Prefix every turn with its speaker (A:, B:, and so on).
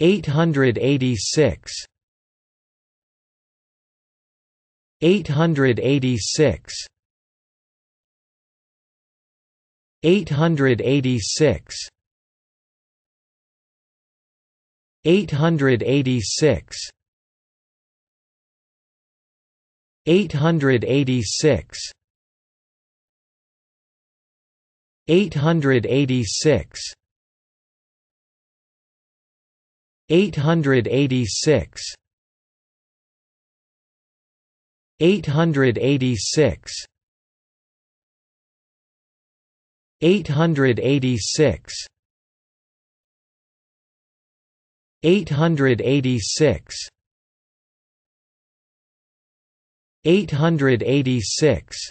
A: 886 886 886 886 886 886 886 886 886 886 886 886